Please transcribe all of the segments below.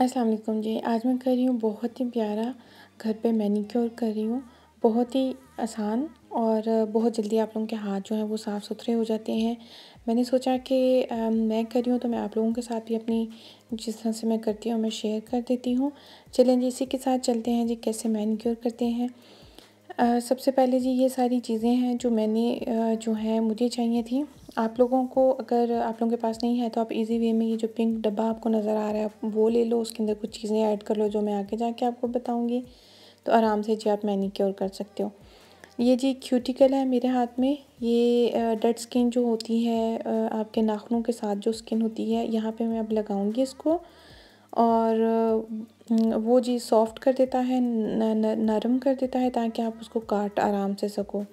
अस्सलाम वालेकुम जी आज मैं कर रही हूँ बहुत ही प्यारा घर पे मैनिक्योर कर रही हूँ बहुत ही आसान और बहुत जल्दी आप लोगों के हाथ जो हैं वो साफ़ सुथरे हो जाते हैं मैंने सोचा कि मैं कर रही हूँ तो मैं आप लोगों के साथ भी अपनी जिस तरह से मैं करती हूँ मैं शेयर कर देती हूँ चलें जी इसी के साथ चलते हैं जी कैसे मैनीक्योर करते हैं सबसे पहले जी ये सारी चीज़ें हैं जो मैंने जो है मुझे चाहिए थी आप लोगों को अगर आप लोगों के पास नहीं है तो आप इजी वे में ये जो पिंक डब्बा आपको नज़र आ रहा है वो ले लो उसके अंदर कुछ चीज़ें ऐड कर लो जो मैं आगे जाके आपको बताऊँगी तो आराम से जी आप क्योर कर सकते हो ये जी क्यूटिकल है मेरे हाथ में ये डेड स्किन जो होती है आपके नाखनों के साथ जो स्किन होती है यहाँ पे मैं अब लगाऊंगी इसको और वो जी सॉफ्ट कर देता है नरम कर देता है ताकि आप उसको काट आराम से सको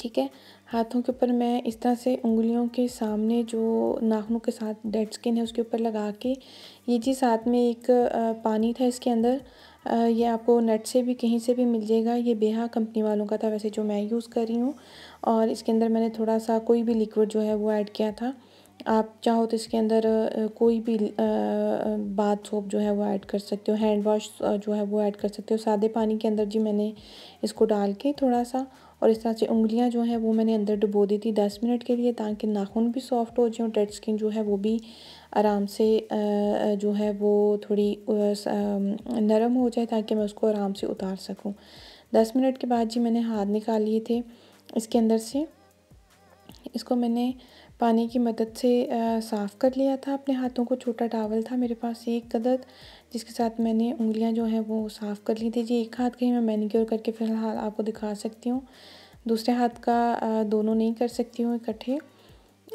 ठीक है हाथों के ऊपर मैं इस तरह से उंगलियों के सामने जो नाखनों के साथ डेड स्किन है उसके ऊपर लगा के ये जी साथ में एक पानी था इसके अंदर ये आपको नेट से भी कहीं से भी मिल जाएगा ये बेहा कंपनी वालों का था वैसे जो मैं यूज़ कर रही हूँ और इसके अंदर मैंने थोड़ा सा कोई भी लिक्विड जो है वो ऐड किया था आप चाहो तो इसके अंदर कोई भी बाथ सोप जो है वो ऐड कर सकते हो हैंड वॉश जो है वो ऐड कर सकते हो सादे पानी के अंदर जी मैंने इसको डाल के थोड़ा सा और इस तरह से उंगलियां जो हैं वो मैंने अंदर डुबो दी थी दस मिनट के लिए ताकि नाखून भी सॉफ्ट हो जाए और डेड स्किन जो है वो भी आराम से जो है वो थोड़ी नरम हो जाए ताकि मैं उसको आराम से उतार सकूँ दस मिनट के बाद जी मैंने हाथ निकाल लिए थे इसके अंदर से इसको मैंने पानी की मदद से साफ़ कर लिया था अपने हाथों को छोटा टावल था मेरे पास एक कदर जिसके साथ मैंने उंगलियां जो हैं वो साफ़ कर ली थी जी एक हाथ कहीं मैं मैनिक्योर करके फ़िलहाल आपको दिखा सकती हूँ दूसरे हाथ का दोनों नहीं कर सकती हूँ इकट्ठे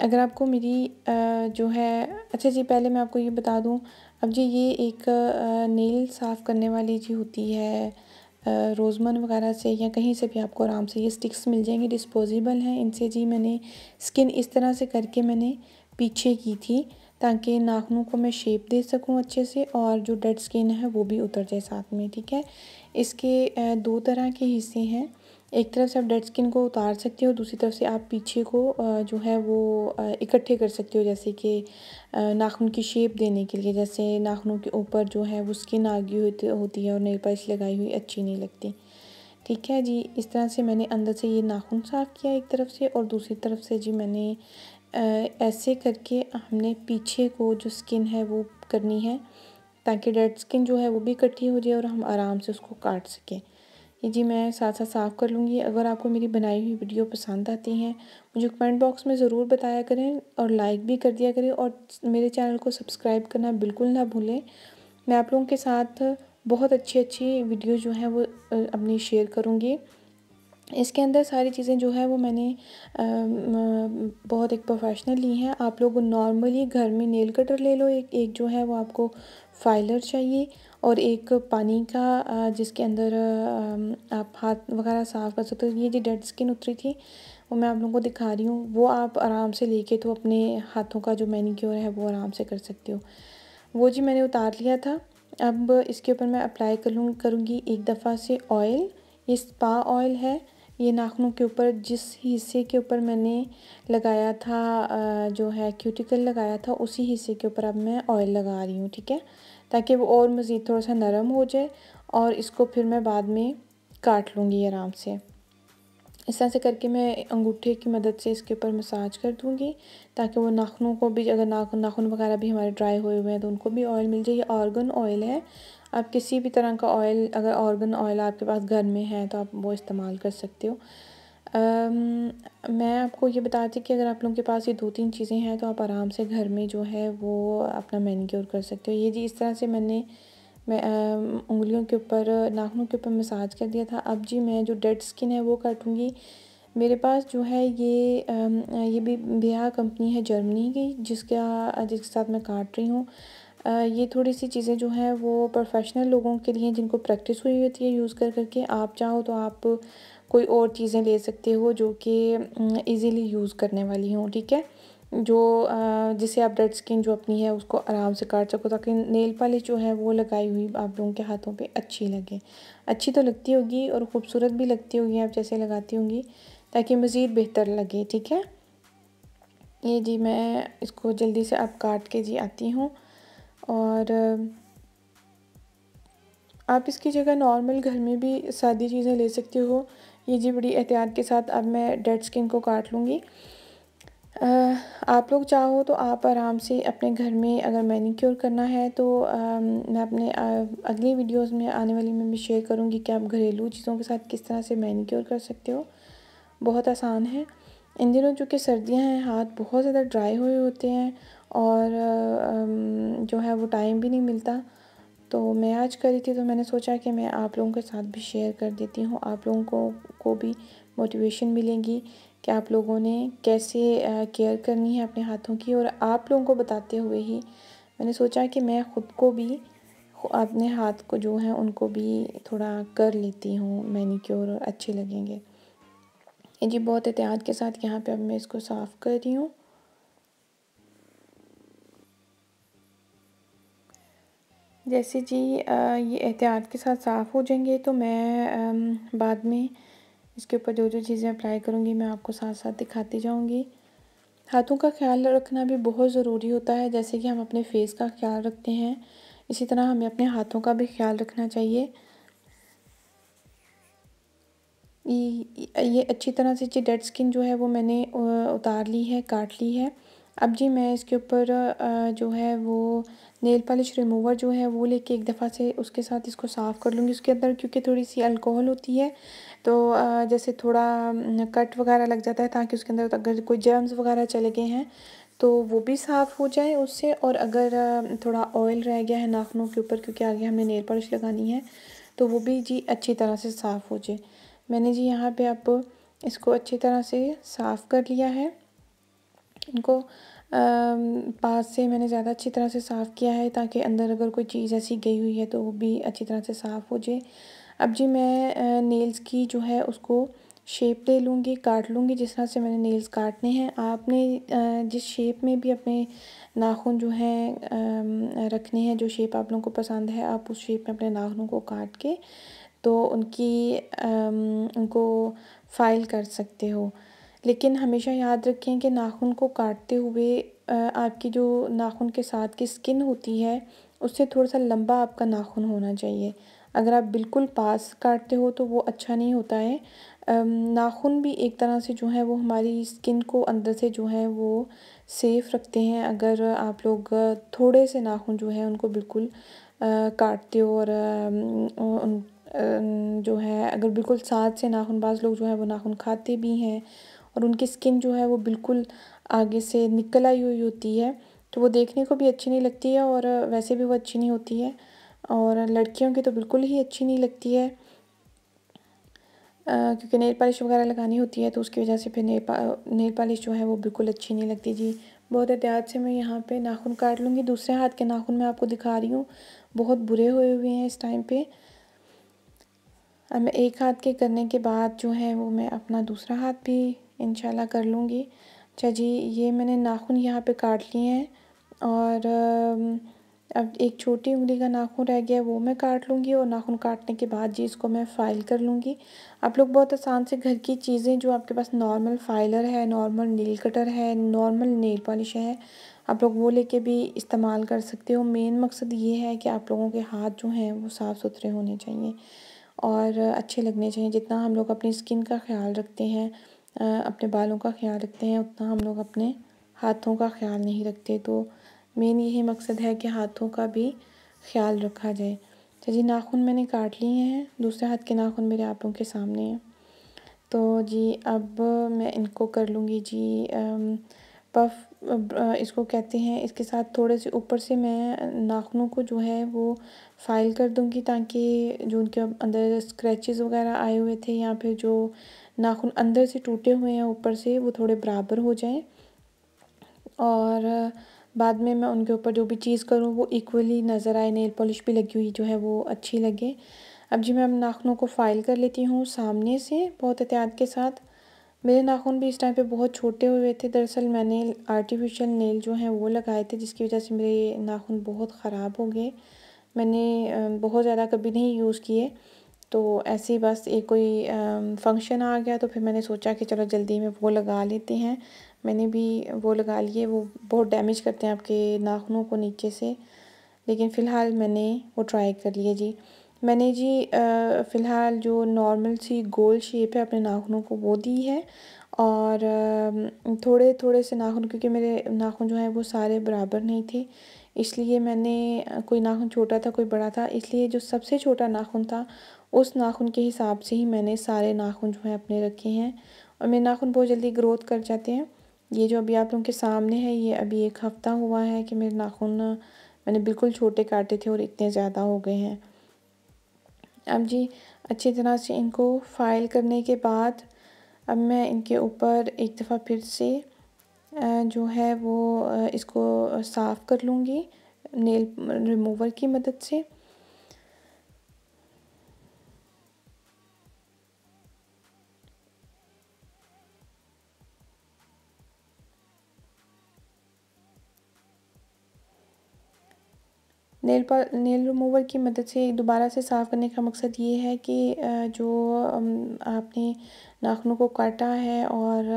अगर आपको मेरी जो है अच्छा जी पहले मैं आपको ये बता दूँ अब जी ये एक नेल साफ़ करने वाली जी होती है रोज़मन वगैरह से या कहीं से भी आपको आराम से ये स्टिक्स मिल जाएंगी डिस्पोजेबल हैं इनसे जी मैंने स्किन इस तरह से करके मैंने पीछे की थी ताकि नाखनों को मैं शेप दे सकूं अच्छे से और जो डेड स्किन है वो भी उतर जाए साथ में ठीक है इसके दो तरह के हिस्से हैं एक तरफ से आप डेड स्किन को उतार सकते हो दूसरी तरफ से आप पीछे को जो है वो इकट्ठे कर सकते हो जैसे कि नाखून की शेप देने के लिए जैसे नाखूनों के ऊपर जो है वो स्किन आ गई होती है और नई पालिश लगाई हुई अच्छी नहीं लगती ठीक है जी इस तरह से मैंने अंदर से ये नाखून साफ़ किया एक तरफ से और दूसरी तरफ से जी मैंने ऐसे करके हमने पीछे को जो स्किन है वो करनी है ताकि डेड स्किन जो है वो भी इकट्ठी हो जाए और हम आराम से उसको काट सकें ये जी मैं साथ साथ साफ़ कर लूँगी अगर आपको मेरी बनाई हुई वीडियो पसंद आती हैं मुझे कमेंट बॉक्स में ज़रूर बताया करें और लाइक भी कर दिया करें और मेरे चैनल को सब्सक्राइब करना बिल्कुल ना भूलें मैं आप लोगों के साथ बहुत अच्छी अच्छी वीडियो जो है वो अपनी शेयर करूँगी इसके अंदर सारी चीज़ें जो है वो मैंने बहुत एक प्रोफेशनल ली हैं आप लोग नॉर्मली घर में नेल कटर ले लो एक एक जो है वो आपको फाइलर चाहिए और एक पानी का जिसके अंदर आप हाथ वगैरह साफ कर सकते हो ये जो डेड स्किन उतरी थी वो मैं आप लोगों को दिखा रही हूँ वो आप आराम से लेके तो अपने हाथों का जो मैनिक्योर है वो आराम से कर सकते हो वो जी मैंने उतार लिया था अब इसके ऊपर मैं अप्लाई करूँ करूँगी एक दफ़ा से ऑयल ये स्पा ऑयल है ये नाखनों के ऊपर जिस हिस्से के ऊपर मैंने लगाया था जो है क्यूटिकल लगाया था उसी हिस्से के ऊपर अब मैं ऑयल लगा रही हूँ ठीक है ताकि वो और मज़ीद थोड़ा सा नरम हो जाए और इसको फिर मैं बाद में काट लूँगी आराम से इस तरह से करके मैं अंगूठे की मदद से इसके ऊपर मसाज कर दूँगी ताकि वो नाखनों को भी अगर नाख नाखून वगैरह भी हमारे ड्राई हुए हुए हैं तो उनको भी ऑयल मिल जाए ये ऑर्गन ऑयल है आप किसी भी तरह का ऑयल अगर ऑर्गन ऑयल आपके पास घर में है तो आप वो इस्तेमाल कर सकते हो मैं आपको ये बताती कि अगर आप लोगों के पास ये दो तीन चीज़ें हैं तो आप आराम से घर में जो है वो अपना मैनिक्योर कर सकते हो ये जी इस तरह से मैंने मैं उंगलियों के ऊपर नाखनों के ऊपर मसाज कर दिया था अब जी मैं जो डेड स्किन है वो काटूँगी मेरे पास जो है ये ये भी ब्याह कंपनी है जर्मनी की जिसका जिसके साथ मैं काट रही हूँ ये थोड़ी सी चीज़ें जो हैं वो प्रोफेशनल लोगों के लिए जिनको प्रैक्टिस हुई होती है यूज़ कर करके आप चाहो तो आप कोई और चीज़ें ले सकते हो जो कि ईज़िली यूज़ करने वाली हों ठीक है जो जिसे आप डेड स्किन जो अपनी है उसको आराम से काट सको ताकि नेल पॉलिश जो है वो लगाई हुई आप लोगों के हाथों पे अच्छी लगे अच्छी तो लगती होगी और ख़ूबसूरत भी लगती होगी आप जैसे लगाती होंगी ताकि मज़ीद बेहतर लगे ठीक है ये जी मैं इसको जल्दी से आप काट के जी आती हूँ और आप इसकी जगह नॉर्मल घर में भी सादी चीज़ें ले सकते हो ये जी बड़ी एहतियात के साथ अब मैं डेड स्किन को काट लूँगी आप लोग चाहो तो आप आराम से अपने घर में अगर मैनिक्योर करना है तो आ, मैं अपने आ, अगली वीडियोस में आने वाली में भी शेयर करूँगी कि आप घरेलू चीज़ों के साथ किस तरह से मैनिक्योर कर सकते हो बहुत आसान है इन दिनों चूँकि सर्दियाँ हैं हाथ बहुत ज़्यादा ड्राई हुए होते हैं और जो है वो टाइम भी नहीं मिलता तो मैं आज करी थी तो मैंने सोचा कि मैं आप लोगों के साथ भी शेयर कर देती हूँ आप लोगों को को भी मोटिवेशन मिलेंगी कि आप लोगों ने कैसे केयर करनी है अपने हाथों की और आप लोगों को बताते हुए ही मैंने सोचा कि मैं ख़ुद को भी अपने हाथ को जो है उनको भी थोड़ा कर लेती हूँ मैनिक्योर अच्छे लगेंगे जी बहुत एहतियात के साथ यहाँ पे अब मैं इसको साफ़ कर रही हूँ जैसे जी ये एहतियात के साथ साफ़ हो जाएंगे तो मैं बाद में इसके ऊपर जो जो चीज़ें अप्लाई करूँगी मैं आपको साथ साथ दिखाती जाऊँगी हाथों का ख्याल रखना भी बहुत ज़रूरी होता है जैसे कि हम अपने फेस का ख्याल रखते हैं इसी तरह हमें अपने हाथों का भी ख्याल रखना चाहिए ये अच्छी तरह से जी डेड स्किन जो है वो मैंने उतार ली है काट ली है अब जी मैं इसके ऊपर जो है वो नेल पॉलिश रिमूवर जो है वो लेके एक दफ़ा से उसके साथ इसको साफ़ कर लूँगी उसके अंदर क्योंकि थोड़ी सी अल्कोहल होती है तो जैसे थोड़ा कट वगैरह लग जाता है ताकि उसके अंदर अगर कोई जर्म्स वगैरह चले गए हैं तो वो भी साफ़ हो जाए उससे और अगर थोड़ा ऑयल रह गया है नाखनों के ऊपर क्योंकि आगे हमें नेल पॉलिश लगानी है तो वो भी जी अच्छी तरह से साफ़ हो जाए मैंने जी यहाँ पे आप इसको अच्छी तरह से साफ़ कर लिया है इनको पास से मैंने ज़्यादा अच्छी तरह से साफ़ किया है ताकि अंदर अगर कोई चीज़ ऐसी गई हुई है तो वो भी अच्छी तरह से साफ़ हो जाए अब जी मैं नेल्स की जो है उसको शेप दे लूँगी काट लूँगी जिस तरह से मैंने नेल्स काटने हैं आपने जिस शेप में भी अपने नाखून जो हैं रखने हैं जो शेप आप लोगों को पसंद है आप उस शेप में अपने नाखनों को काट के तो उनकी उनको फाइल कर सकते हो लेकिन हमेशा याद रखें कि नाखून को काटते हुए आपकी जो नाखून के साथ की स्किन होती है उससे थोड़ा सा लंबा आपका नाखून होना चाहिए अगर आप बिल्कुल पास काटते हो तो वो अच्छा नहीं होता है नाखून भी एक तरह से जो है वो हमारी स्किन को अंदर से जो है वो सेफ़ रखते हैं अगर आप लोग थोड़े से नाखून जो है उनको बिल्कुल काटते हो और उन जो है अगर बिल्कुल साथ से नाखून बाज लोग जो है वो नाखून खाते भी हैं और उनकी स्किन जो है वो बिल्कुल आगे से निकल आई हुई होती है तो वो देखने को भी अच्छी नहीं लगती है और वैसे भी वो अच्छी नहीं होती है और लड़कियों की तो बिल्कुल ही अच्छी नहीं लगती है आ, क्योंकि नेल पॉलिश वगैरह लगानी होती है तो उसकी वजह से फिर नेल पा नेल पॉलिश जो है वो बिल्कुल अच्छी नहीं लगती जी बहुत एहतियात से मैं यहाँ पे नाखून काट लूँगी दूसरे हाथ के नाखून मैं आपको दिखा रही हूँ बहुत बुरे हुए हुए हैं इस टाइम पे अब मैं एक हाथ के करने के बाद जो है वो मैं अपना दूसरा हाथ भी इनशाला कर लूँगी अच्छा जी ये मैंने नाखून यहाँ पे काट लिए हैं और अब एक छोटी उंगली का नाखून रह गया वो मैं काट लूँगी और नाखून काटने के बाद जी इसको मैं फाइल कर लूँगी आप लोग बहुत आसान से घर की चीज़ें जो आपके पास नॉर्मल फाइलर है नॉर्मल नील कटर है नॉर्मल नेल पॉलिश है आप लोग वो लेके भी इस्तेमाल कर सकते हो मेन मकसद ये है कि आप लोगों के हाथ जो हैं वो साफ़ सुथरे होने चाहिए और अच्छे लगने चाहिए जितना हम लोग अपनी स्किन का ख्याल रखते हैं अपने बालों का ख्याल रखते हैं उतना हम लोग अपने हाथों का ख्याल नहीं रखते तो मेन यही मकसद है कि हाथों का भी ख्याल रखा जाए तो जी नाखून मैंने काट लिए हैं दूसरे हाथ के नाखून मेरे आप लोगों के सामने हैं तो जी अब मैं इनको कर लूँगी जी पफ इसको कहते हैं इसके साथ थोड़े से ऊपर से मैं नाखनों को जो है वो फाइल कर दूंगी ताकि जो उनके अंदर स्क्रैचेस वगैरह आए हुए थे या फिर जो नाखून अंदर से टूटे हुए हैं ऊपर से वो थोड़े बराबर हो जाएं और बाद में मैं उनके ऊपर जो भी चीज़ करूँ वो इक्वली नज़र आए नेल पॉलिश भी लगी हुई जो है वो अच्छी लगे अब जी मैं अब को फाइल कर लेती हूँ सामने से बहुत एहतियात के साथ मेरे नाखून भी इस टाइम पे बहुत छोटे हुए थे दरअसल मैंने आर्टिफिशियल नेल जो हैं वो लगाए थे जिसकी वजह से मेरे नाखून बहुत ख़राब हो गए मैंने बहुत ज़्यादा कभी नहीं यूज़ किए तो ऐसे ही बस एक कोई फंक्शन आ गया तो फिर मैंने सोचा कि चलो जल्दी में वो लगा लेते हैं मैंने भी वो लगा लिए वो बहुत डैमेज करते हैं आपके नाखूनों को नीचे से लेकिन फ़िलहाल मैंने वो ट्राई कर लिए जी मैंने जी फ़िलहाल जो नॉर्मल सी गोल शेप है अपने नाखूनों को वो दी है और थोड़े थोड़े से नाखून क्योंकि मेरे नाखून जो हैं वो सारे बराबर नहीं थे इसलिए मैंने कोई नाखून छोटा था कोई बड़ा था इसलिए जो सबसे छोटा नाखून था उस नाखून के हिसाब से ही मैंने सारे नाखून जो हैं अपने रखे हैं और मेरे नाखून बहुत जल्दी ग्रोथ कर जाते हैं ये जो अभी आप लोगों के सामने है ये अभी एक हफ़्ता हुआ है कि मेरे नाखून मैंने बिल्कुल छोटे काटे थे और इतने ज़्यादा हो गए हैं अब जी अच्छी तरह से इनको फाइल करने के बाद अब मैं इनके ऊपर एक दफ़ा फिर से जो है वो इसको साफ़ कर लूँगी नेल रिमूवर की मदद से नेल पर नेल रिमूवर की मदद से दोबारा से साफ़ करने का मकसद ये है कि जो आपने नाखनों को काटा है और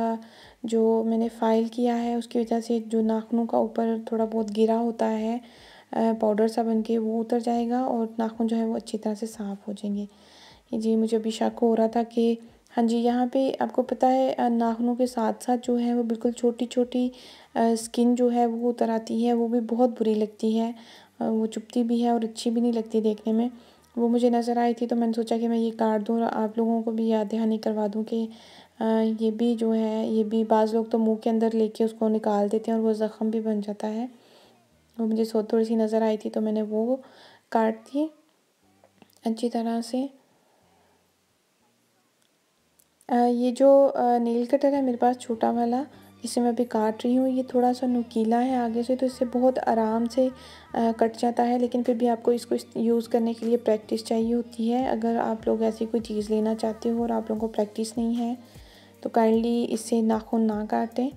जो मैंने फ़ाइल किया है उसकी वजह से जो नाखनों का ऊपर थोड़ा बहुत गिरा होता है पाउडर सा बन के वो उतर जाएगा और नाखून जो है वो अच्छी तरह से साफ़ हो जाएंगे जी मुझे अभी शक हो रहा था कि हाँ जी यहाँ पे आपको पता है नाखनों के साथ साथ जो है वो बिल्कुल छोटी छोटी स्किन जो है वो उतर आती है वो भी बहुत बुरी लगती है वो चुपती भी है और अच्छी भी नहीं लगती देखने में वो मुझे नज़र आई थी तो मैंने सोचा कि मैं ये काट दूँ और आप लोगों को भी याद दहानी करवा दूँ कि ये भी जो है ये भी बाज़ लोग तो मुंह के अंदर लेके उसको निकाल देते हैं और वो ज़ख़म भी बन जाता है वो मुझे सो थोड़ी सी नज़र आई थी तो मैंने वो काट दिए अच्छी तरह से ये जो नील कटर है मेरे पास छोटा वाला इसे मैं अभी काट रही हूँ ये थोड़ा सा नुकीला है आगे से तो इससे बहुत आराम से आ, कट जाता है लेकिन फिर भी आपको इसको यूज़ करने के लिए प्रैक्टिस चाहिए होती है अगर आप लोग ऐसी कोई चीज़ लेना चाहते हो और आप लोगों को प्रैक्टिस नहीं है तो काइंडली इससे नाखून ना काटें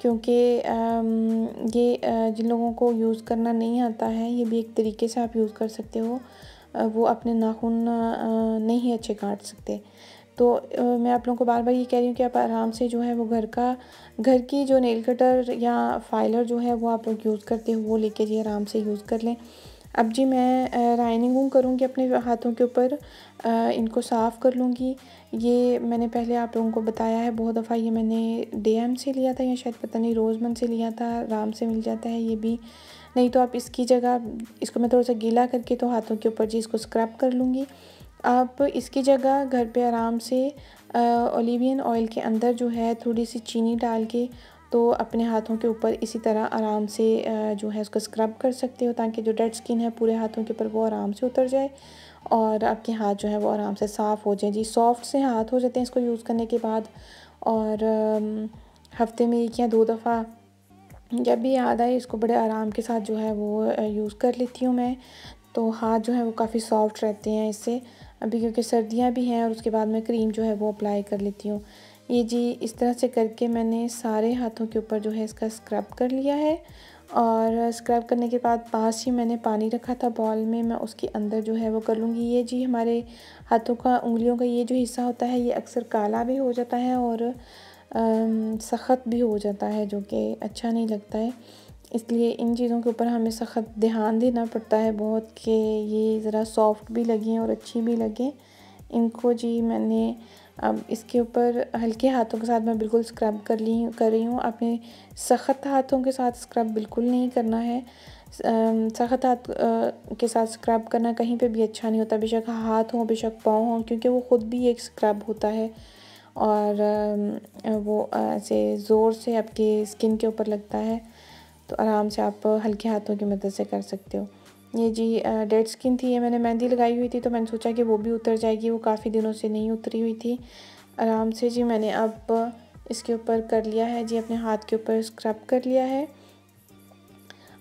क्योंकि ये जिन लोगों को यूज़ करना नहीं आता है ये भी एक तरीके से आप यूज़ कर सकते हो वो अपने नाखून नहीं अच्छे काट सकते तो मैं आप लोगों को बार बार ये कह रही हूँ कि आप आराम से जो है वो घर का घर की जो नेल कटर या फाइलर जो है वो आप लोग यूज़ करते हो वो लेके जी आराम से यूज़ कर लें अब जी मैं राइनिंग करूँगी अपने हाथों के ऊपर इनको साफ़ कर लूँगी ये मैंने पहले आप लोगों को बताया है बहुत दफ़ा ये मैंने एम से लिया था या शायद पता नहीं रोज़मन से लिया था राम से मिल जाता है ये भी नहीं तो आप इसकी जगह इसको मैं थोड़ा सा गीला करके तो हाथों के ऊपर जी इसको स्क्रब कर लूँगी आप इसकी जगह घर पे आराम से ओलिवियन ऑयल के अंदर जो है थोड़ी सी चीनी डाल के तो अपने हाथों के ऊपर इसी तरह आराम से जो है उसको स्क्रब कर सकते हो ताकि जो डेड स्किन है पूरे हाथों के ऊपर वो आराम से उतर जाए और आपके हाथ जो है वो आराम से साफ़ हो जाए जी सॉफ्ट से हाथ हो जाते हैं इसको यूज़ करने के बाद और हफ्ते में एक या दो दफ़ा जब भी याद आए इसको बड़े आराम के साथ जो है वो यूज़ कर लेती हूँ मैं तो हाथ जो है वो काफ़ी सॉफ्ट रहते हैं इससे अभी क्योंकि सर्दियाँ भी हैं और उसके बाद मैं क्रीम जो है वो अप्लाई कर लेती हूँ ये जी इस तरह से करके मैंने सारे हाथों के ऊपर जो है इसका स्क्रब कर लिया है और स्क्रब करने के बाद पास ही मैंने पानी रखा था बॉल में मैं उसके अंदर जो है वो कर लूँगी ये जी हमारे हाथों का उंगलियों का ये जो हिस्सा होता है ये अक्सर काला भी हो जाता है और सख्त भी हो जाता है जो कि अच्छा नहीं लगता है इसलिए इन चीज़ों के ऊपर हमें सख्त ध्यान देना पड़ता है बहुत कि ये ज़रा सॉफ्ट भी लगें और अच्छी भी लगें इनको जी मैंने अब इसके ऊपर हल्के हाथों के साथ मैं बिल्कुल स्क्रब कर ली कर रही हूँ आपने सख्त हाथों के साथ स्क्रब बिल्कुल नहीं करना है सख्त हाथ के साथ स्क्रब करना कहीं पे भी अच्छा नहीं होता बेशक हाथ हो बेशक पाँव हो क्योंकि वो ख़ुद भी एक स्क्रब होता है और वो ऐसे ज़ोर से आपके स्किन के ऊपर लगता है तो आराम से आप हल्के हाथों की मदद से कर सकते हो ये जी डेड स्किन थी ये मैंने मेहंदी लगाई हुई थी तो मैंने सोचा कि वो भी उतर जाएगी वो काफ़ी दिनों से नहीं उतरी हुई थी आराम से जी मैंने अब इसके ऊपर कर लिया है जी अपने हाथ के ऊपर स्क्रब कर लिया है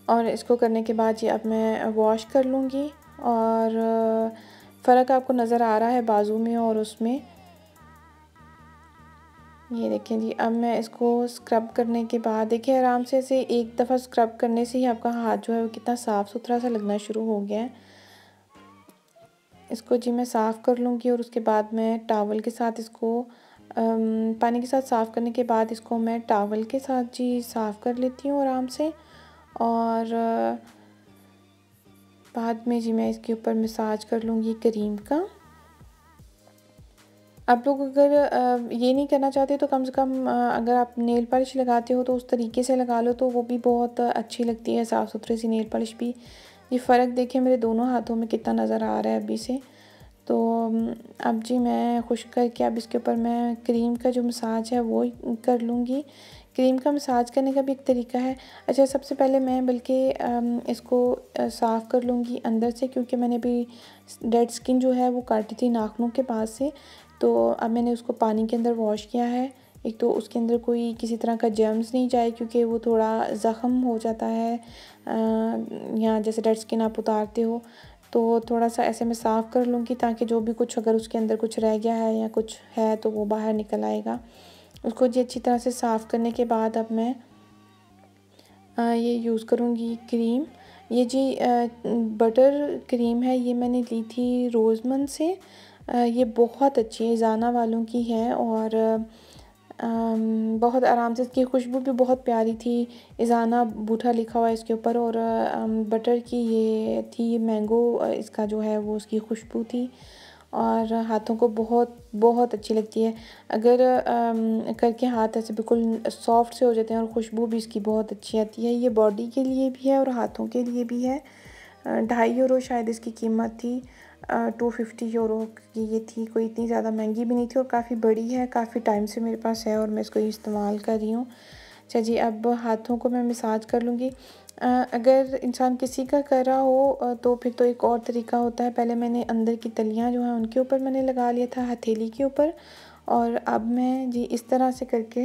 और इसको करने के बाद जी अब मैं वॉश कर लूँगी और फ़र्क आपको नज़र आ रहा है बाजू में और उसमें ये देखें जी अब मैं इसको स्क्रब करने के बाद देखिए आराम से इसे एक दफ़ा स्क्रब करने से ही आपका हाथ जो है वो कितना साफ़ सुथरा सा लगना शुरू हो गया है इसको जी मैं साफ़ कर लूँगी और उसके बाद मैं टावल के साथ इसको पानी के साथ साफ़ करने के बाद इसको मैं टावल के साथ जी साफ़ कर लेती हूँ आराम से और बाद में जी मैं इसके ऊपर मसाज कर लूँगी करीम का आप लोग अगर ये नहीं करना चाहते तो कम से कम अगर आप नेल पॉलिश लगाते हो तो उस तरीके से लगा लो तो वो भी बहुत अच्छी लगती है साफ़ सुथरी सी नेल पॉलिश भी ये फ़र्क देखिए मेरे दोनों हाथों में कितना नज़र आ रहा है अभी से तो अब जी मैं खुश करके अब इसके ऊपर मैं क्रीम का जो मसाज है वो कर लूँगी क्रीम का मसाज करने का भी एक तरीका है अच्छा सबसे पहले मैं बल्कि इसको साफ़ कर लूँगी अंदर से क्योंकि मैंने अभी डेड स्किन जो है वो काटी थी नाखनों के पास से तो अब मैंने उसको पानी के अंदर वॉश किया है एक तो उसके अंदर कोई किसी तरह का जर्म्स नहीं जाए क्योंकि वो थोड़ा ज़ख़म हो जाता है या जैसे डेड स्किन आप उतारते हो तो थोड़ा सा ऐसे मैं साफ़ कर लूँगी ताकि जो भी कुछ अगर उसके अंदर कुछ रह गया है या कुछ है तो वो बाहर निकल आएगा उसको जी अच्छी तरह से साफ़ करने के बाद अब मैं ये यूज़ करूँगी क्रीम ये जी बटर क्रीम है ये मैंने ली थी रोजमन से ये बहुत अच्छी है जाना वालों की है और बहुत आराम से इसकी खुशबू भी बहुत प्यारी थी इजाना बूठा लिखा हुआ है इसके ऊपर और बटर की ये थी मैंगो इसका जो है वो उसकी खुशबू थी और हाथों को बहुत बहुत अच्छी लगती है अगर करके हाथ ऐसे बिल्कुल सॉफ्ट से हो जाते हैं और खुशबू भी इसकी बहुत अच्छी आती है ये बॉडी के लिए भी है और हाथों के लिए भी है ढाई यूरो शायद इसकी कीमत थी टू फिफ्टी यूरो की ये थी कोई इतनी ज़्यादा महंगी भी नहीं थी और काफ़ी बड़ी है काफ़ी टाइम से मेरे पास है और मैं इसको इस्तेमाल कर रही हूँ अच्छा जी अब हाथों को मैं मिसाज कर लूँगी अगर इंसान किसी का कर रहा हो तो फिर तो एक और तरीका होता है पहले मैंने अंदर की तलियाँ जो हैं उनके ऊपर मैंने लगा लिया था हथेली के ऊपर और अब मैं जी इस तरह से करके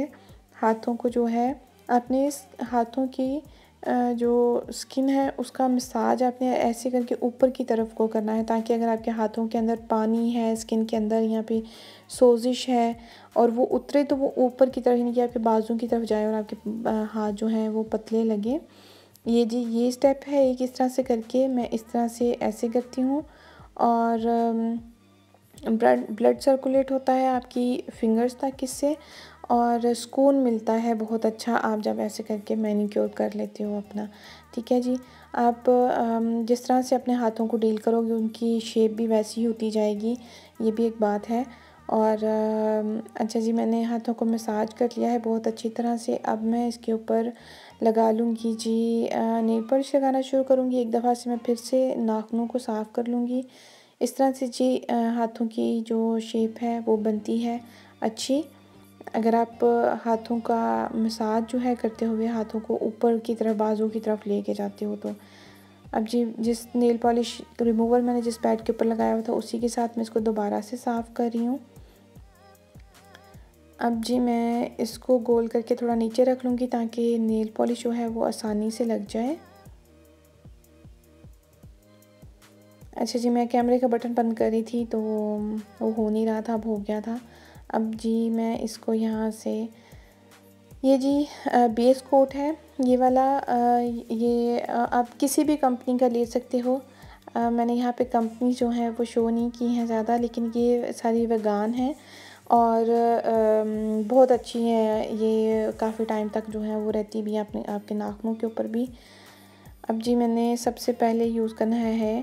हाथों को जो है अपने हाथों की जो स्किन है उसका मसाज आपने ऐसे करके ऊपर की तरफ को करना है ताकि अगर आपके हाथों के अंदर पानी है स्किन के अंदर यहाँ पे सोजिश है और वो उतरे तो वो ऊपर की तरफ यानी कि आपके बाजू की तरफ जाए और आपके हाथ जो हैं वो पतले लगे ये जी ये स्टेप है एक इस तरह से करके मैं इस तरह से ऐसे करती हूँ और ब्लड ब्लड सर्कुलेट होता है आपकी फिंगर्स तक इससे और सुकून मिलता है बहुत अच्छा आप जब ऐसे करके मैनीक्योर कर लेते हो अपना ठीक है जी आप जिस तरह से अपने हाथों को डील करोगे उनकी शेप भी वैसी होती जाएगी ये भी एक बात है और अच्छा जी मैंने हाथों को मसाज कर लिया है बहुत अच्छी तरह से अब मैं इसके ऊपर लगा लूँगी जी नेल पॉलिश लगाना शुरू करूँगी एक दफ़ा से मैं फिर से नाखनों को साफ़ कर लूँगी इस तरह से जी हाथों की जो शेप है वो बनती है अच्छी अगर आप हाथों का मसाज जो है करते हुए हाथों को ऊपर की तरफ बाजू की तरफ ले के जाते हो तो अब जी जिस नेल पॉलिश रिमूवर मैंने जिस पैड के ऊपर लगाया हुआ था उसी के साथ मैं इसको दोबारा से साफ़ कर रही हूँ अब जी मैं इसको गोल करके थोड़ा नीचे रख लूँगी ताकि नेल पॉलिश जो है वो आसानी से लग जाए अच्छा जी मैं कैमरे का बटन बंद कर रही थी तो वो हो नहीं रहा था अब हो गया था अब जी मैं इसको यहाँ से ये जी बेस कोट है ये वाला ये आप किसी भी कंपनी का ले सकते हो मैंने यहाँ पे कंपनी जो है वो शो नहीं की हैं ज़्यादा लेकिन ये सारी वेगान है और बहुत अच्छी है ये काफ़ी टाइम तक जो है वो रहती भी है अपने आपके नाखनों के ऊपर भी अब जी मैंने सबसे पहले यूज़ करना है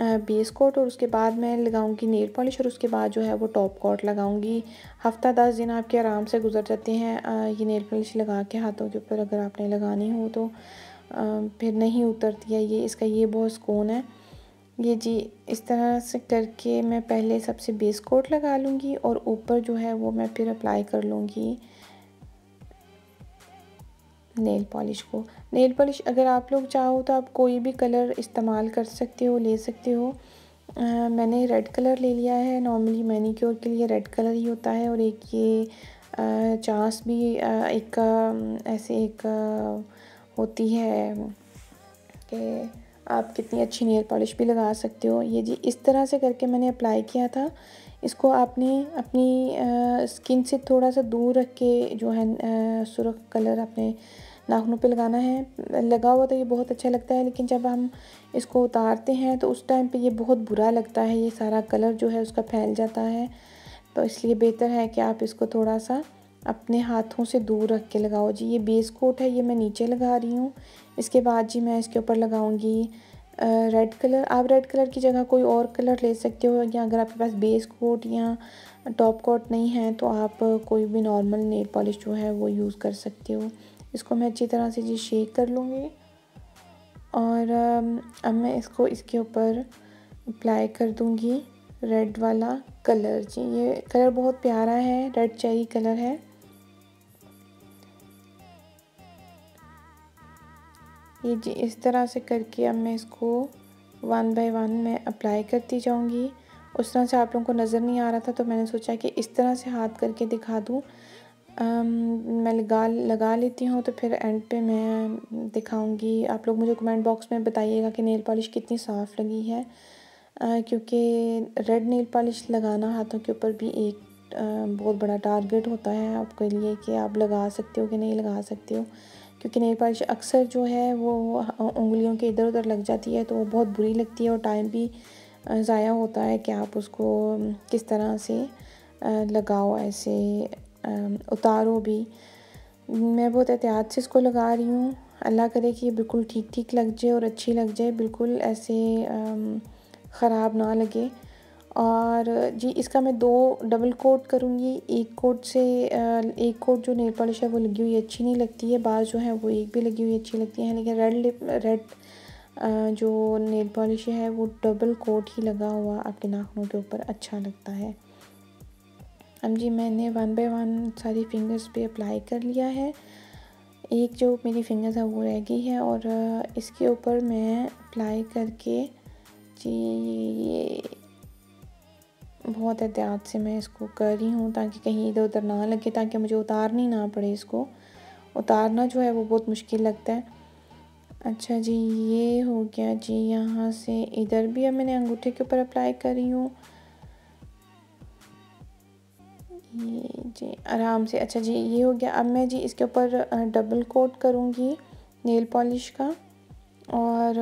बेस कोट और उसके बाद मैं लगाऊंगी नेल पॉलिश और उसके बाद जो है वो टॉप कोट लगाऊंगी हफ्ता दस दिन आपके आराम से गुजर जाते हैं ये नेल पॉलिश लगा के हाथों के ऊपर अगर आपने लगानी हो तो फिर नहीं उतरती है ये इसका ये बहुत सुकून है ये जी इस तरह से करके मैं पहले सबसे बेस कोट लगा लूँगी और ऊपर जो है वो मैं फिर अप्लाई कर लूँगी नेल पॉलिश को नेल पॉलिश अगर आप लोग चाहो तो आप कोई भी कलर इस्तेमाल कर सकते हो ले सकते हो आ, मैंने रेड कलर ले लिया है नॉर्मली मैनीक्योर के लिए रेड कलर ही होता है और एक ये चांस भी आ, एक आ, ऐसे एक आ, होती है कि आप कितनी अच्छी नेल पॉलिश भी लगा सकते हो ये जी इस तरह से करके मैंने अप्लाई किया था इसको आपने अपनी आ, स्किन से थोड़ा सा दूर रख के जो है सुरख कलर अपने नाखूनों पे लगाना है लगा हुआ तो ये बहुत अच्छा लगता है लेकिन जब हम इसको उतारते हैं तो उस टाइम पे ये बहुत बुरा लगता है ये सारा कलर जो है उसका फैल जाता है तो इसलिए बेहतर है कि आप इसको थोड़ा सा अपने हाथों से दूर रख के लगाओ जी ये बेस कोट है ये मैं नीचे लगा रही हूँ इसके बाद जी मैं इसके ऊपर लगाऊँगी रेड कलर आप रेड कलर की जगह कोई और कलर ले सकते हो या अगर आपके पास बेस कोट या टॉप कोट नहीं है तो आप कोई भी नॉर्मल नेल पॉलिश जो है वो यूज़ कर सकते हो इसको मैं अच्छी तरह से जी शेक कर लूँगी और अब मैं इसको इसके ऊपर अप्लाई कर दूँगी रेड वाला कलर जी ये कलर बहुत प्यारा है रेड चेरी कलर है ये जी इस तरह से करके अब मैं इसको वन बाय वन मैं अप्लाई करती जाऊँगी उस तरह से आप लोगों को नज़र नहीं आ रहा था तो मैंने सोचा कि इस तरह से हाथ करके दिखा दूँ मैं लगा लगा लेती हूँ तो फिर एंड पे मैं दिखाऊंगी आप लोग मुझे कमेंट बॉक्स में बताइएगा कि नेल पॉलिश कितनी साफ़ लगी है क्योंकि रेड नेल पॉलिश लगाना हाथों के ऊपर भी एक बहुत बड़ा टारगेट होता है आपके लिए कि आप लगा सकते हो कि नहीं लगा सकते हो क्योंकि नेल पॉलिश अक्सर जो है वो उंगलियों के इधर उधर लग जाती है तो वो बहुत बुरी लगती है और टाइम भी ज़ाया होता है कि आप उसको किस तरह से लगाओ ऐसे उतारो भी मैं बहुत एहतियात से इसको लगा रही हूँ अल्लाह करे कि ये बिल्कुल ठीक ठीक लग जाए और अच्छी लग जाए बिल्कुल ऐसे ख़राब ना लगे और जी इसका मैं दो डबल कोट करूँगी एक कोट से एक कोट जो नेल पॉलिश है वो लगी हुई अच्छी नहीं लगती है बाज़ जो है वो एक भी लगी हुई अच्छी लगती है लेकिन रेड लिप रेड जो नेल पॉलिश है वो डबल कोट ही लगा हुआ आपके नाखनों के ऊपर अच्छा लगता है अब जी मैंने वन बाय वन सारी फिंगर्स पे अप्लाई कर लिया है एक जो मेरी फिंगर्स है वो रह गई है और इसके ऊपर मैं अप्लाई करके जी ये बहुत एहतियात से मैं इसको कर रही हूँ ताकि कहीं इधर उधर ना लगे ताकि मुझे उतारनी ना पड़े इसको उतारना जो है वो बहुत मुश्किल लगता है अच्छा जी ये हो गया जी यहाँ से इधर भी अब मैंने अंगूठे के ऊपर अप्लाई करी हूँ जी आराम से अच्छा जी ये हो गया अब मैं जी इसके ऊपर डबल कोट करूँगी नेल पॉलिश का और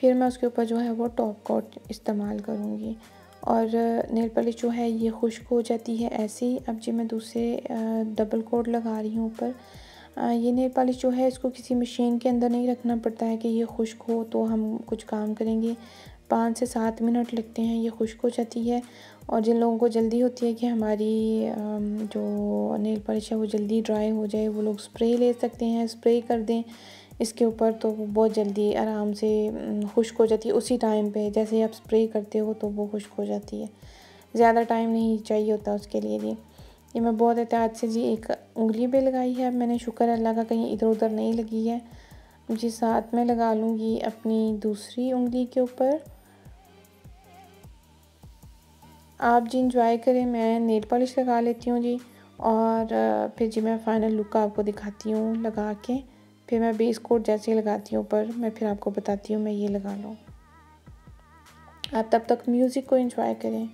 फिर मैं उसके ऊपर जो है वो टॉप कोट इस्तेमाल करूँगी और नेल पॉलिश जो है ये खुश्क हो जाती है ऐसे ही अब जी मैं दूसरे डबल कोट लगा रही हूँ ऊपर ये नेल पॉलिश जो है इसको किसी मशीन के अंदर नहीं रखना पड़ता है कि ये खुश्क हो तो हम कुछ काम करेंगे पाँच से सात मिनट लगते हैं ये खुश्क हो जाती है और जिन लोगों को जल्दी होती है कि हमारी जो नेल पॉलिश है वो जल्दी ड्राई हो जाए वो लोग स्प्रे ले सकते हैं स्प्रे कर दें इसके ऊपर तो वो बहुत जल्दी आराम से खुश्क हो जाती है उसी टाइम पे जैसे आप स्प्रे करते हो तो वो खुश्क हो जाती है ज़्यादा टाइम नहीं चाहिए होता उसके लिए भी ये मैं बहुत एहतियात से जी एक उंगली पे लगाई है अब मैंने शुक्र अल्लाह का कहीं इधर उधर नहीं लगी है जी साथ में लगा लूँगी अपनी दूसरी उंगली के ऊपर आप जी इंजॉय करें मैं नेल पॉलिश लगा लेती हूँ जी और फिर जी मैं फ़ाइनल लुक आपको दिखाती हूँ लगा के फिर मैं बेस कोट जैसे ही लगाती हूँ ऊपर मैं फिर आपको बताती हूँ मैं ये लगा लूँ आप तब तक म्यूज़िक को इंजॉय करें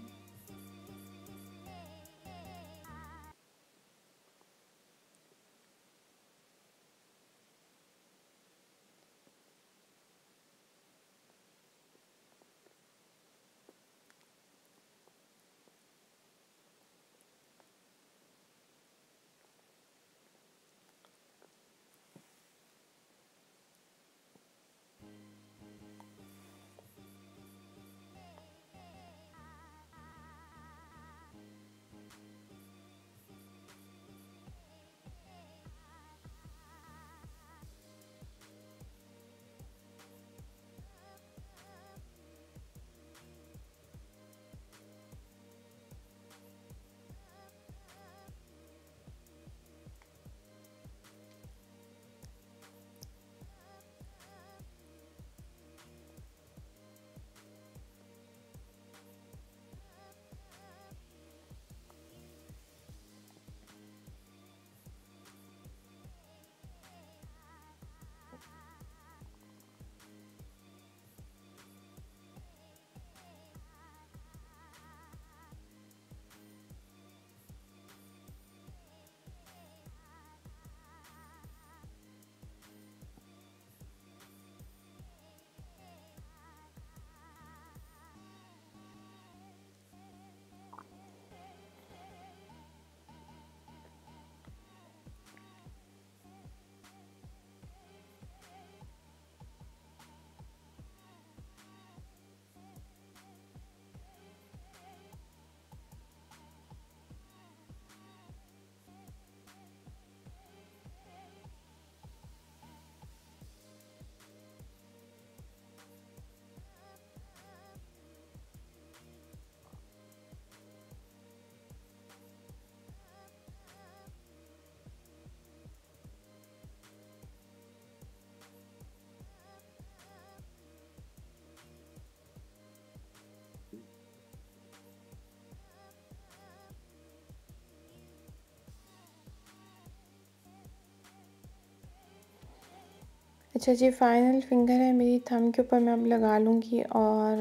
अच्छा जी फाइनल फिंगर है मेरी थम के ऊपर मैं अब लगा लूँगी और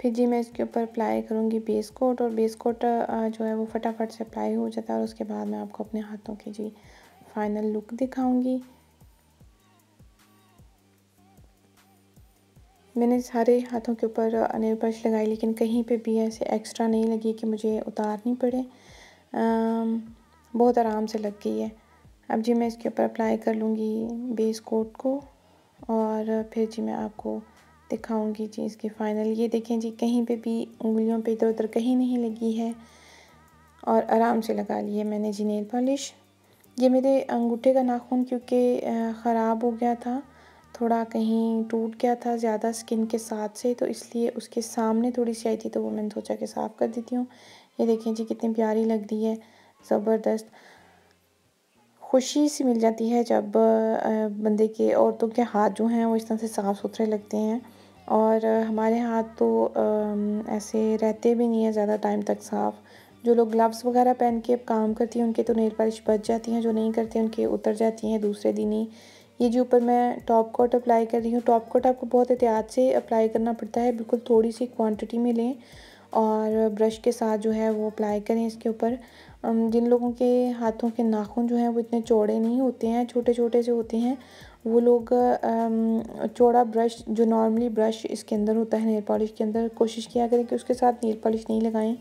फिर जी मैं इसके ऊपर अप्लाई करूँगी बेस कोट और बेस कोट जो है वो फटाफट से अप्लाई हो जाता है और उसके बाद मैं आपको अपने हाथों के जी फाइनल लुक दिखाऊँगी मैंने सारे हाथों के ऊपर नेल ब्रश लगाई लेकिन कहीं पे भी ऐसे एक्स्ट्रा नहीं लगी कि मुझे उतारनी पड़े आ, बहुत आराम से लग गई है अब जी मैं इसके ऊपर अप्लाई कर लूँगी बेस कोट को और फिर जी मैं आपको दिखाऊंगी जी इसकी फ़ाइनल ये देखें जी कहीं पे भी उंगलियों पे इधर उधर कहीं नहीं लगी है और आराम से लगा ली है मैंने जी नेल पॉलिश ये मेरे अंगूठे का नाखून क्योंकि ख़राब हो गया था थोड़ा कहीं टूट गया था ज़्यादा स्किन के साथ से तो इसलिए उसके सामने थोड़ी सी आई थी तो वो मैंने सोचा कि साफ़ कर देती हूँ ये देखें जी कितनी प्यारी लग रही है ज़बरदस्त खुशी सी मिल जाती है जब बंदे के औरतों के हाथ जो हैं वो इस तरह से साफ़ सुथरे लगते हैं और हमारे हाथ तो ऐसे रहते भी नहीं हैं ज़्यादा टाइम तक साफ़ जो लोग ग्लव्स वगैरह पहन के काम करती हैं उनके तो नेल पॉलिश बच जाती हैं जो नहीं करते उनके उतर जाती हैं दूसरे दिन ही ये जो ऊपर मैं टॉप कोट अप्लाई कर रही हूँ टॉप कोट आपको बहुत एहतियात से अप्लाई करना पड़ता है बिल्कुल थोड़ी सी क्वांटिटी में लें और ब्रश के साथ जो है वो अप्लाई करें इसके ऊपर जिन लोगों के हाथों के नाखून जो हैं वो इतने चौड़े नहीं होते हैं छोटे छोटे से होते हैं वो लोग चौड़ा ब्रश जो नॉर्मली ब्रश इसके अंदर होता है नेल पॉलिश के अंदर कोशिश किया करें कि उसके साथ नेल पॉलिश नहीं लगाएं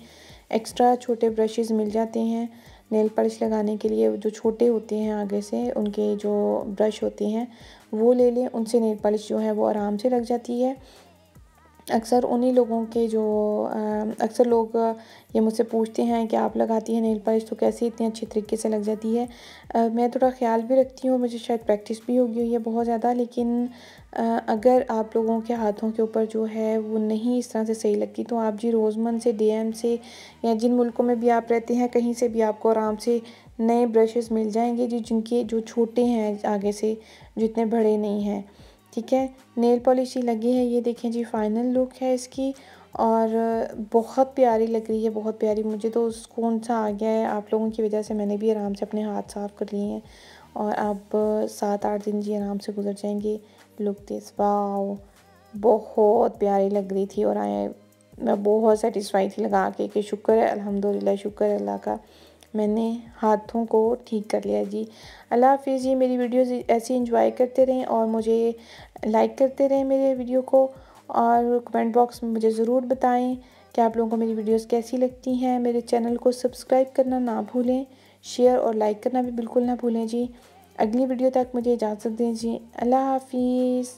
एक्स्ट्रा छोटे ब्रशेज़ मिल जाते हैं नेल पॉलिश लगाने के लिए जो छोटे होते हैं आगे से उनके जो ब्रश होते हैं वो ले लें उनसे नेल पॉलिश जो है वो आराम से लग जाती है अक्सर उन्हीं लोगों के जो अक्सर लोग ये मुझसे पूछते हैं कि आप लगाती हैं नेल पॉलिश तो कैसे इतनी अच्छे तरीके से लग जाती है आ, मैं थोड़ा ख्याल भी रखती हूँ मुझे शायद प्रैक्टिस भी होगी हुई है बहुत ज़्यादा लेकिन आ, अगर आप लोगों के हाथों के ऊपर जो है वो नहीं इस तरह से सही लगती तो आप जी रोज़मंद से डीएम से या जिन मुल्कों में भी आप रहते हैं कहीं से भी आपको आराम से नए ब्रशेज़ मिल जाएंगे जी जिनके जो छोटे हैं आगे से जितने बड़े नहीं हैं ठीक है नेल पॉलिश ही लगी है ये देखें जी फाइनल लुक है इसकी और बहुत प्यारी लग रही है बहुत प्यारी मुझे तो सुकून सा आ गया है आप लोगों की वजह से मैंने भी आराम से अपने हाथ साफ़ कर लिए हैं और अब सात आठ दिन जी आराम से गुजर जाएंगे लुक दिस वाओ बहुत प्यारी लग रही थी और आए मैं बहुत सेटिस्फाई थी लगा के कि शुक्र है अल्हम्दुलिल्लाह शुक्र है अल्लाह का मैंने हाथों को ठीक कर लिया जी अल्लाह हाफिज़ जी मेरी वीडियोस ऐसे इंजॉय करते रहें और मुझे लाइक करते रहें मेरे वीडियो को और कमेंट बॉक्स में मुझे ज़रूर बताएं कि आप लोगों को मेरी वीडियोस कैसी लगती हैं मेरे चैनल को सब्सक्राइब करना ना भूलें शेयर और लाइक करना भी बिल्कुल ना भूलें जी अगली वीडियो तक मुझे इजाज़त जी अल्लाह हाफिज़